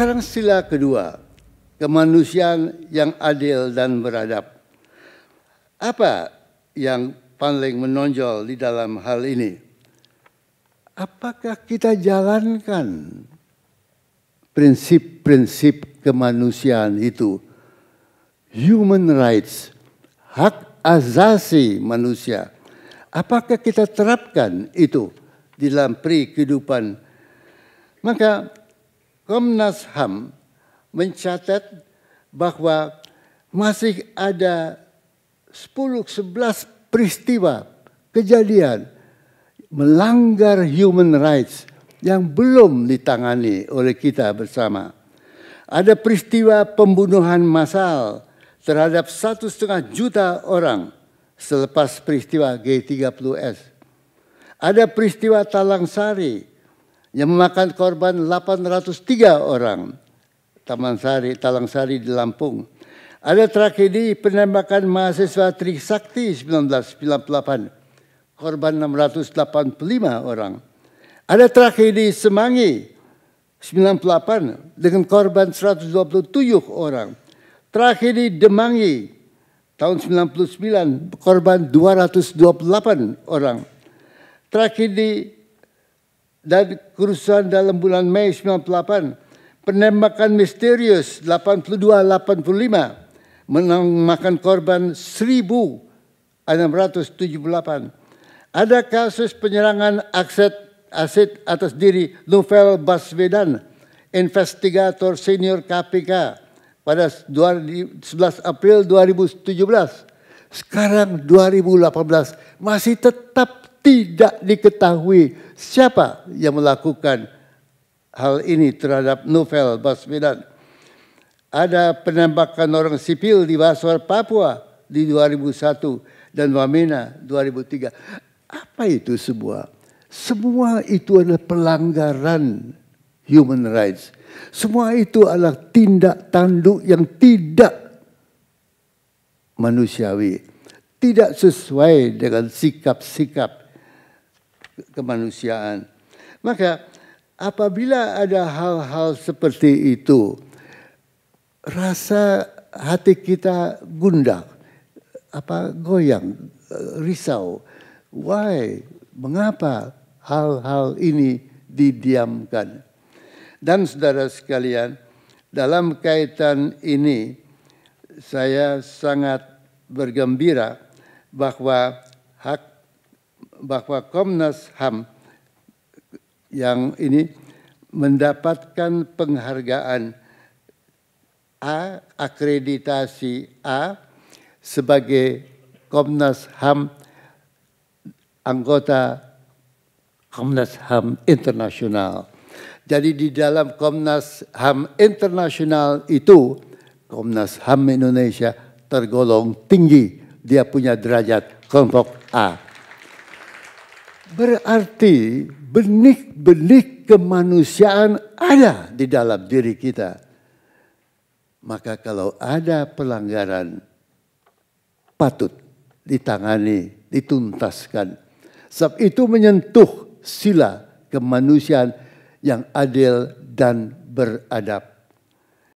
Sekarang sila kedua, kemanusiaan yang adil dan beradab. Apa yang paling menonjol di dalam hal ini? Apakah kita jalankan prinsip-prinsip kemanusiaan itu? Human rights, hak asasi manusia. Apakah kita terapkan itu di dalam pri kehidupan? Maka Komnas HAM mencatat bahwa masih ada 10-11 peristiwa kejadian melanggar human rights yang belum ditangani oleh kita bersama. Ada peristiwa pembunuhan massal terhadap satu setengah juta orang selepas peristiwa G30S. Ada peristiwa Talang Sari yang memakan korban 803 orang. Taman Sari, Talang Sari di Lampung. Ada tragedi penembakan mahasiswa Trisakti 1998. Korban 685 orang. Ada tragedi Semangi 98 dengan korban 127 orang. Tragedi Demangi tahun 99 korban 228 orang. Tragedi dan kerusuhan dalam bulan Mei 98, penembakan misterius 82-85 menamakan korban 1.678. Ada kasus penyerangan aset aset atas diri Novel Baswedan, investigator senior KPK pada 11 April 2017. Sekarang 2018 masih tetap tidak diketahui siapa yang melakukan hal ini terhadap Novel Baswedan. Ada penembakan orang sipil di Baswar Papua di 2001 dan Wamena 2003. Apa itu semua? Semua itu adalah pelanggaran human rights. Semua itu adalah tindak tanduk yang tidak manusiawi. Tidak sesuai dengan sikap-sikap kemanusiaan. Maka apabila ada hal-hal seperti itu, rasa hati kita gundah, apa goyang, risau. Why? Mengapa hal-hal ini didiamkan? Dan saudara sekalian, dalam kaitan ini saya sangat bergembira bahwa hak bahwa Komnas HAM yang ini mendapatkan penghargaan A akreditasi A sebagai Komnas HAM anggota Komnas HAM internasional. Jadi di dalam Komnas HAM internasional itu Komnas HAM Indonesia tergolong tinggi dia punya derajat kelompok A. Berarti benih-benih kemanusiaan ada di dalam diri kita. Maka kalau ada pelanggaran patut ditangani, dituntaskan. Sebab itu menyentuh sila kemanusiaan yang adil dan beradab.